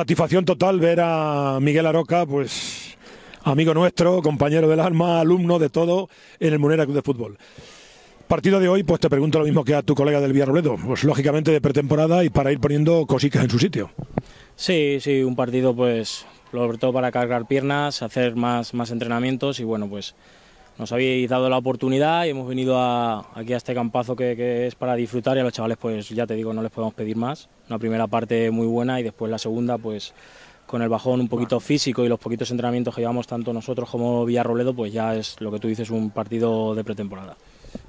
Satisfacción total ver a Miguel Aroca, pues amigo nuestro, compañero del alma, alumno de todo en el Munera Club de Fútbol. Partido de hoy, pues te pregunto lo mismo que a tu colega del Villarroledo, pues lógicamente de pretemporada y para ir poniendo cositas en su sitio. Sí, sí, un partido pues sobre todo para cargar piernas, hacer más, más entrenamientos y bueno, pues nos habéis dado la oportunidad y hemos venido aquí a este campazo que, que, es para disfrutar y a los chavales pues ya te digo no les podemos pedir más. Una primera parte muy buena y después la segunda pues con el bajón un poquito físico y los poquitos entrenamientos que llevamos tanto nosotros como Villarroledo pues ya es lo que tú dices un partido de pretemporada.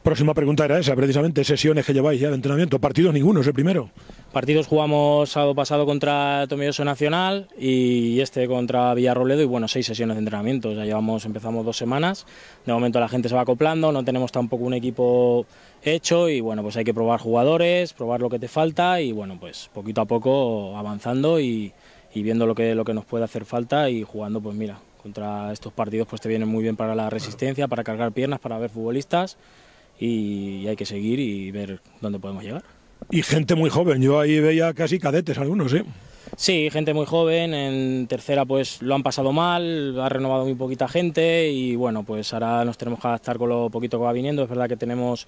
Próxima pregunta era esa, precisamente, sesiones que lleváis ya de entrenamiento. Partidos ninguno, es el primero. Partidos jugamos sábado pasado contra Tomilloso Nacional y este contra Villarroledo y bueno, seis sesiones de entrenamiento. Ya llevamos, empezamos dos semanas. De momento la gente se va acoplando, no tenemos tampoco un equipo hecho y bueno, pues hay que probar jugadores, probar lo que te falta y bueno, pues poquito a poco avanzando y, y viendo lo que, lo que nos puede hacer falta y jugando, pues mira, contra estos partidos pues te vienen muy bien para la resistencia, para cargar piernas, para ver futbolistas y hay que seguir y ver dónde podemos llegar. Y gente muy joven, yo ahí veía casi cadetes algunos, ¿eh? Sí, gente muy joven, en tercera pues lo han pasado mal, ha renovado muy poquita gente y bueno, pues ahora nos tenemos que adaptar con lo poquito que va viniendo, es verdad que tenemos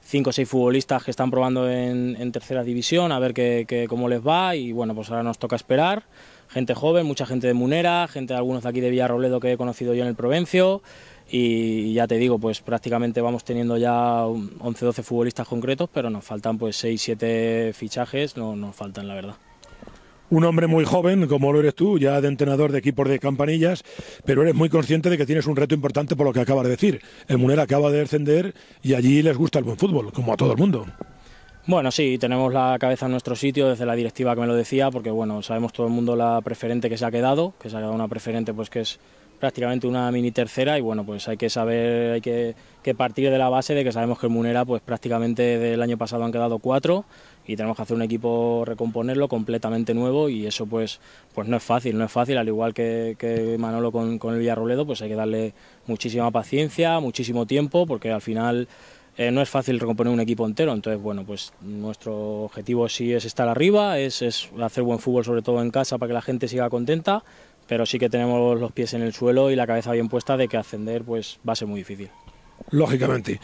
cinco o seis futbolistas que están probando en, tercera división, a ver que, cómo les va y bueno, pues ahora nos toca esperar, gente joven, mucha gente de Munera, gente de algunos de aquí de Villarrobledo que he conocido yo en el Provencio, y ya te digo, pues prácticamente vamos teniendo ya 11-12 futbolistas concretos, pero nos faltan pues 6-7 fichajes, no nos faltan la verdad. Un hombre muy joven, como lo eres tú, ya de entrenador de equipos de campanillas, pero eres muy consciente de que tienes un reto importante por lo que acabas de decir. El Munera acaba de descender y allí les gusta el buen fútbol, como a todo el mundo. Bueno, sí, tenemos la cabeza en nuestro sitio desde la directiva que me lo decía, porque bueno, sabemos todo el mundo la preferente que se ha quedado, que se ha quedado una preferente pues que es prácticamente una mini tercera y bueno, pues hay que saber, hay que, partir de la base de que sabemos que el Munera pues prácticamente del año pasado han quedado cuatro y tenemos que hacer un equipo, recomponerlo completamente nuevo y eso pues, pues no es fácil, no es fácil, al igual que, Manolo con, el Villarroledo, pues hay que darle muchísima paciencia, muchísimo tiempo, porque al final... Eh, no es fácil recomponer un equipo entero, entonces bueno, pues nuestro objetivo sí es estar arriba, es, es hacer buen fútbol sobre todo en casa para que la gente siga contenta, pero sí que tenemos los pies en el suelo y la cabeza bien puesta de que ascender pues va a ser muy difícil. Lógicamente.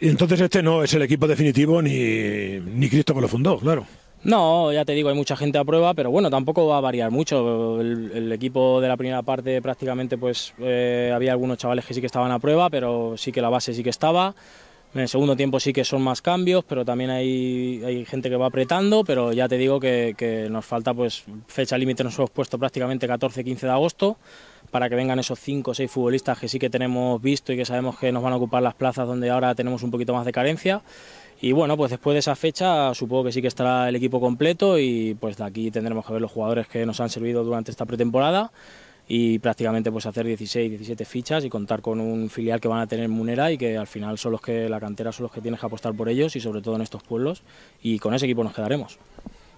Entonces este no es el equipo definitivo ni, ni Cristo que lo fundó, claro. No, ya te digo, hay mucha gente a prueba, pero bueno, tampoco va a variar mucho. El, equipo de la primera parte prácticamente pues eh, había algunos chavales que sí que estaban a prueba, pero sí que la base sí que estaba. En el segundo tiempo sí que son más cambios, pero también hay, gente que va apretando, pero ya te digo que, que nos falta pues fecha límite, nos hemos puesto prácticamente 14-15 de agosto para que vengan esos 5 o 6 futbolistas que sí que tenemos visto y que sabemos que nos van a ocupar las plazas donde ahora tenemos un poquito más de carencia. Y bueno, pues después de esa fecha supongo que sí que estará el equipo completo y pues de aquí tendremos que ver los jugadores que nos han servido durante esta pretemporada y prácticamente pues hacer 16, 17 fichas y contar con un filial que van a tener Munera y que al final son los que la cantera son los que tienes que apostar por ellos y sobre todo en estos pueblos y con ese equipo nos quedaremos.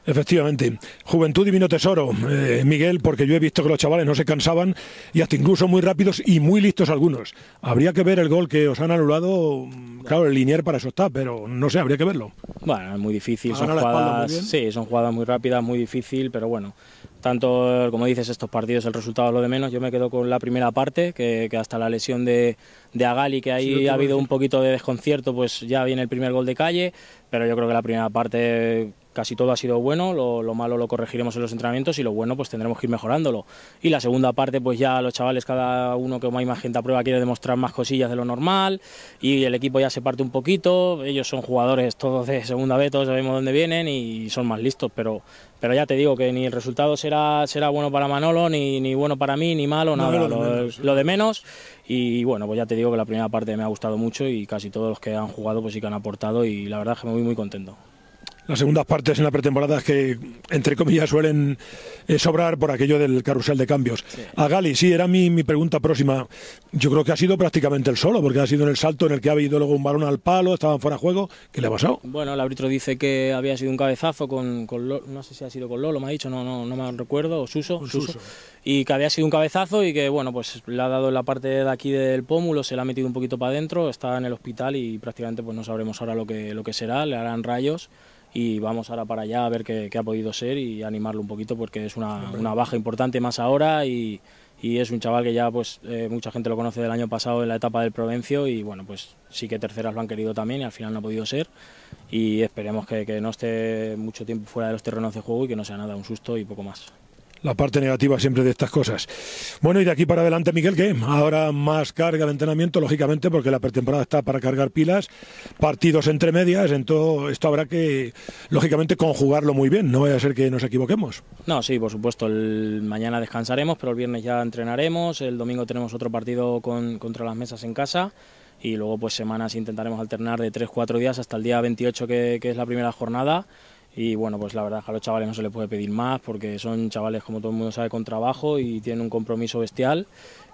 Efectivamente. Juventud Divino Tesoro, eh, Miguel, porque yo he visto que los chavales no se cansaban y hasta incluso muy rápidos y muy listos algunos. Habría que ver el gol que os han anulado. Mm, claro, el linier para eso está, pero no sé, habría que verlo. Bueno, es muy difícil. Son jugadas, sí, son jugadas muy rápidas, muy difícil, pero bueno. Tanto, como dices, estos partidos el resultado es lo de menos. Yo me quedo con la primera parte, que, hasta la lesión de, de Agali, que ahí ha habido un poquito de desconcierto, pues ya viene el primer gol de calle, pero yo creo que la primera parte casi todo ha sido bueno, lo, malo lo corregiremos en los entrenamientos y lo bueno pues tendremos que ir mejorándolo. Y la segunda parte pues ya los chavales, cada uno que más gente a prueba quiere demostrar más cosillas de lo normal y el equipo ya se parte un poquito, ellos son jugadores todos de segunda B, todos sabemos dónde vienen y son más listos, pero, pero ya te digo que ni el resultado será, será bueno para Manolo, ni, ni bueno para mí, ni malo, nada, lo, de menos, lo de menos. Y bueno, pues ya te digo que la primera parte me ha gustado mucho y casi todos los que han jugado pues sí que han aportado y la verdad es que me voy muy contento las segundas partes en la pretemporada es que, entre comillas, suelen eh, sobrar por aquello del carrusel de cambios. A Gali, sí, era mi, mi, pregunta próxima. Yo creo que ha sido prácticamente el solo, porque ha sido en el salto en el que ha habido luego un balón al palo, estaban fuera de juego. ¿Qué le ha pasado? Bueno, el árbitro dice que había sido un cabezazo con, Lolo, no sé si ha sido con Lolo, me ha dicho, no, no, no me recuerdo, o Suso, Y que había sido un cabezazo y que, bueno, pues le ha dado en la parte de aquí del pómulo, se le ha metido un poquito para adentro, está en el hospital y prácticamente pues no sabremos ahora lo que, lo que será, le harán rayos y vamos ahora para allá a ver qué, ha podido ser y animarlo un poquito porque es una, baja importante más ahora y, es un chaval que ya pues eh, mucha gente lo conoce del año pasado en la etapa del Provencio y bueno pues sí que terceras lo han querido también y al final no ha podido ser y esperemos que no esté mucho tiempo fuera de los terrenos de juego y que no sea nada, un susto y poco más la parte negativa siempre de estas cosas. Bueno, y de aquí para adelante, Miguel, ¿qué? Ahora más carga de entrenamiento, lógicamente, porque la pretemporada está para cargar pilas, partidos entre medias, todo esto habrá que, lógicamente, conjugarlo muy bien, no vaya a ser que nos equivoquemos. No, sí, por supuesto, mañana descansaremos, pero el viernes ya entrenaremos, el domingo tenemos otro partido contra las mesas en casa y luego pues semanas intentaremos alternar de 3-4 días hasta el día 28 que, que es la primera jornada y bueno, pues la verdad que a los chavales no se les puede pedir más porque son chavales, como todo el mundo sabe, con trabajo y tienen un compromiso bestial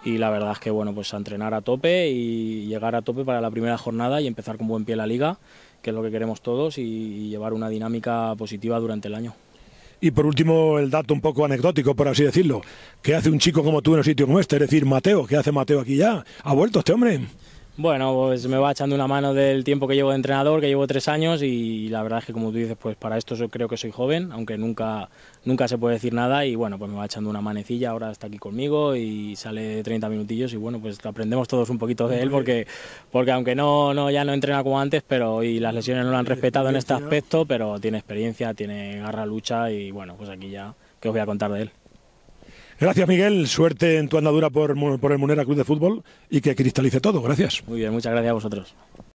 y la verdad es que bueno, pues entrenar a tope y llegar a tope para la primera jornada y empezar con buen pie la liga, que es lo que queremos todos y llevar una dinámica positiva durante el año. Y por último, el dato un poco anecdótico, por así decirlo. ¿Qué hace un chico como tú en un sitio como este? Es decir, Mateo, ¿qué hace Mateo aquí ya? ¿Ha vuelto este hombre? Bueno, pues me va echando una mano del tiempo que llevo de entrenador, que llevo tres años y la verdad es que como tú dices, pues para esto yo creo que soy joven, aunque nunca, nunca se puede decir nada y bueno, pues me va echando una manecilla, ahora está aquí conmigo y sale 30 minutillos y bueno, pues aprendemos todos un poquito de él porque, porque aunque no, no ya no entrena como antes, pero y las lesiones no lo han respetado en este aspecto, pero tiene experiencia, tiene garra, lucha y bueno, pues aquí ya que os voy a contar de él. Gracias, Miguel. Suerte en tu andadura por, el Munera Club de Fútbol y que cristalice todo. Gracias. Muy bien, muchas gracias a vosotros.